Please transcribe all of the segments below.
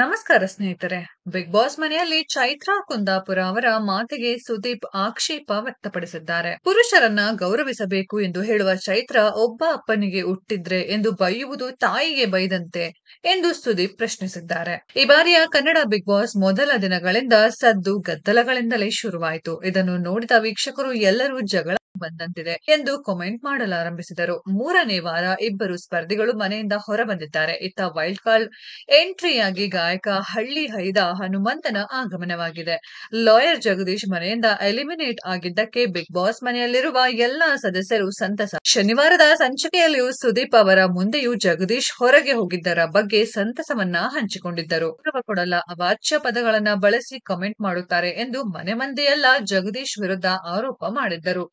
ನಮಸ್ಕಾರ ಸ್ನೇಹಿತರೆ big boss ಮನೆಯಲ್ಲಿ ಚೈತ್ರಾ ಕುಂದಾಪುರ ಅವರ ಮಾತಿಗೆ ಸುದೀಪ್ ಆಕ್ಷೇಪ ವ್ಯಕ್ತಪಡಿಸಿದ್ದಾರೆ ಪುರುಷರನ್ನ ಗೌರವಿಸಬೇಕು ಎಂದು ಹೇಳುವ ಚೈತ್ರ ಒಬ್ಬ ಅಪ್ಪನಿಗೆ ಹುಟ್ಟಿದ್ರೆ ಎಂದು ಬೈಯುವುದು ತಾಯಿಗೆ ಬೈದಂತೆ ಎಂದು ಸುದೀಪ್ ಪ್ರಶ್ನಿಸಿದ್ದಾರೆ ಈ ಬಾರಿಯ ಕನ್ನಡ ಬಿಗ್ ಬಾಸ್ ಮೊದಲ ದಿನಗಳಿಂದ ಸದ್ದು ಗದ್ದಲಗಳಿಂದಲೇ ಶುರುವಾಯಿತು ಇದನ್ನು ನೋಡಿದ ವೀಕ್ಷಕರು ಎಲ್ಲರೂ ಜಗಳ ಬಂದಂತಿದೆ ಎಂದು ಕಾಮೆಂಟ್ ಮಾಡಲಾರಂಭಿಸಿದರು ಮೂರನೇ ವಾರ ಇಬ್ಬರು ಸ್ಪರ್ಧಿಗಳು ಮನೆಯಿಂದ ಹೊರಬಂದಿದ್ದಾರೆ ಇತ್ತ ವೈಲ್ಡ್ ಕಾರ್ಡ್ ಎಂಟ್ರಿಯಾಗಿ ಗಾಯಕ ಹಳ್ಳಿ ಹೈದ ಹನುಮಂತನ ಆಗಮನವಾಗಿದೆ ಲಾಯರ್ ಜಗದೀಶ್ ಮನೆಯಿಂದ ಎಲಿಮಿನೇಟ್ ಆಗಿದ್ದಕ್ಕೆ ಬಿಗ್ ಬಾಸ್ ಮನೆಯಲ್ಲಿರುವ ಎಲ್ಲಾ ಸದಸ್ಯರು ಸಂತಸ ಶನಿವಾರದ ಸಂಚಿಕೆಯಲ್ಲಿಯೂ ಸುದೀಪ್ ಅವರ ಮುಂದೆಯೂ ಜಗದೀಶ್ ಹೊರಗೆ ಹೋಗಿದ್ದರ ಬಗ್ಗೆ ಸಂತಸವನ್ನ ಹಂಚಿಕೊಂಡಿದ್ದರು ಕೊಡಲ್ಲ ಅವಾಚ್ಯ ಪದಗಳನ್ನ ಬಳಸಿ ಕಮೆಂಟ್ ಮಾಡುತ್ತಾರೆ ಎಂದು ಮನೆ ಮಂದಿಯೆಲ್ಲ ಜಗದೀಶ್ ವಿರುದ್ಧ ಆರೋಪ ಮಾಡಿದ್ದರು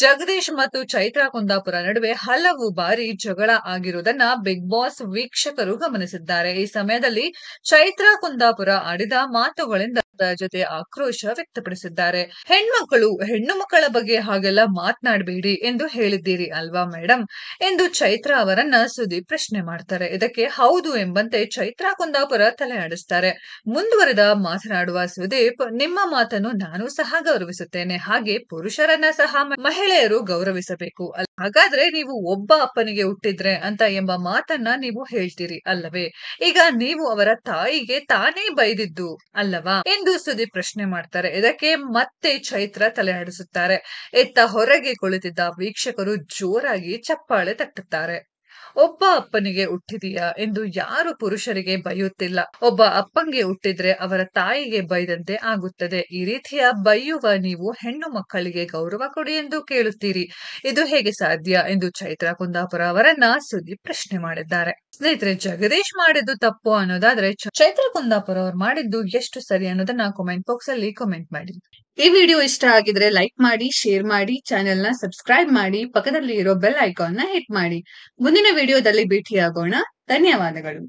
ಜಗದೀಶ್ ಮತ್ತು ಚೈತ್ರಾ ಕುಂದಾಪುರ ನಡುವೆ ಹಲವು ಬಾರಿ ಜಗಳ ಆಗಿರುವುದನ್ನ ಬಿಗ್ ಬಾಸ್ ವೀಕ್ಷಕರು ಗಮನಿಸಿದ್ದಾರೆ ಈ ಸಮಯದಲ್ಲಿ ಚೈತ್ರಾ ಕುಂದಾಪುರ ಆಡಿದ ಮಾತುಗಳಿಂದ ಜೊತೆ ಆಕ್ರೋಶ ವ್ಯಕ್ತಪಡಿಸಿದ್ದಾರೆ ಹೆಣ್ಮಕ್ಕಳು ಹೆಣ್ಣು ಮಕ್ಕಳ ಬಗ್ಗೆ ಹಾಗೆಲ್ಲ ಮಾತನಾಡಬೇಡಿ ಎಂದು ಹೇಳಿದ್ದೀರಿ ಅಲ್ವಾ ಮೇಡಮ್ ಎಂದು ಚೈತ್ರ ಅವರನ್ನ ಸುದೀಪ್ ಪ್ರಶ್ನೆ ಮಾಡ್ತಾರೆ ಇದಕ್ಕೆ ಹೌದು ಎಂಬಂತೆ ಚೈತ್ರಾ ಕುಂದಾಪುರ ತಲೆ ಆಡಿಸ್ತಾರೆ ಮುಂದುವರೆದ ಮಾತನಾಡುವ ಸುದೀಪ್ ನಿಮ್ಮ ಮಾತನ್ನು ನಾನು ಸಹ ಗೌರವಿಸುತ್ತೇನೆ ಹಾಗೆ ಪುರುಷರನ್ನ ಸಹ ಮಹಿಳೆಯರು ಗೌರವಿಸಬೇಕು ಅಲ್ಲ ಹಾಗಾದ್ರೆ ನೀವು ಒಬ್ಬ ಅಪ್ಪನಿಗೆ ಹುಟ್ಟಿದ್ರೆ ಅಂತ ಎಂಬ ಮಾತನ್ನ ನೀವು ಹೇಳ್ತೀರಿ ಅಲ್ಲವೇ ಈಗ ನೀವು ಅವರ ತಾಯಿಗೆ ತಾನೇ ಬೈದಿದ್ದು ಅಲ್ಲವಾ ಎಂದು ಸುದೀಪ್ ಪ್ರಶ್ನೆ ಮಾಡ್ತಾರೆ ಇದಕ್ಕೆ ಮತ್ತೆ ಚೈತ್ರ ತಲೆ ನಡೆಸುತ್ತಾರೆ ಎತ್ತ ಹೊರಗೆ ಕುಳಿತಿದ್ದ ವೀಕ್ಷಕರು ಜೋರಾಗಿ ಚಪ್ಪಾಳೆ ತಟ್ಟುತ್ತಾರೆ ಒಬ್ಬ ಅಪ್ಪನಿಗೆ ಹುಟ್ಟಿದೀಯಾ ಎಂದು ಯಾರು ಪುರುಷರಿಗೆ ಬೈಯುತ್ತಿಲ್ಲ ಒಬ್ಬ ಅಪ್ಪಂಗೆ ಹುಟ್ಟಿದ್ರೆ ಅವರ ತಾಯಿಗೆ ಬೈದಂತೆ ಆಗುತ್ತದೆ ಈ ರೀತಿಯ ಬೈಯುವ ನೀವು ಹೆಣ್ಣು ಮಕ್ಕಳಿಗೆ ಗೌರವ ಕೊಡಿ ಎಂದು ಕೇಳುತ್ತೀರಿ ಇದು ಹೇಗೆ ಸಾಧ್ಯ ಎಂದು ಚೈತ್ರಾ ಕುಂದಾಪುರ ಅವರನ್ನ ಸುದೀಪ್ ಪ್ರಶ್ನೆ ಮಾಡಿದ್ದಾರೆ ಸ್ನೇಹಿತರೆ ಜಗದೀಶ್ ಮಾಡಿದ್ದು ತಪ್ಪು ಅನ್ನೋದಾದ್ರೆ ಚೈತ್ರ ಕುಂದಾಪುರ ಅವ್ರು ಮಾಡಿದ್ದು ಎಷ್ಟು ಸರಿ ಅನ್ನೋದನ್ನ ಕಾಮೆಂಟ್ ಬಾಕ್ಸ್ ಅಲ್ಲಿ ಕಾಮೆಂಟ್ ಮಾಡಿ ಈ ವಿಡಿಯೋ ಇಷ್ಟ ಆಗಿದ್ರೆ ಲೈಕ್ ಮಾಡಿ ಶೇರ್ ಮಾಡಿ ಚಾನೆಲ್ ನ ಸಬ್ಸ್ಕ್ರೈಬ್ ಮಾಡಿ ಪಕ್ಕದಲ್ಲಿ ಇರೋ ಬೆಲ್ ಐಕಾನ್ ನ ಹಿಟ್ ಮಾಡಿ ಮುಂದಿನ ವಿಡಿಯೋದಲ್ಲಿ ಭೇಟಿಯಾಗೋಣ ಧನ್ಯವಾದಗಳು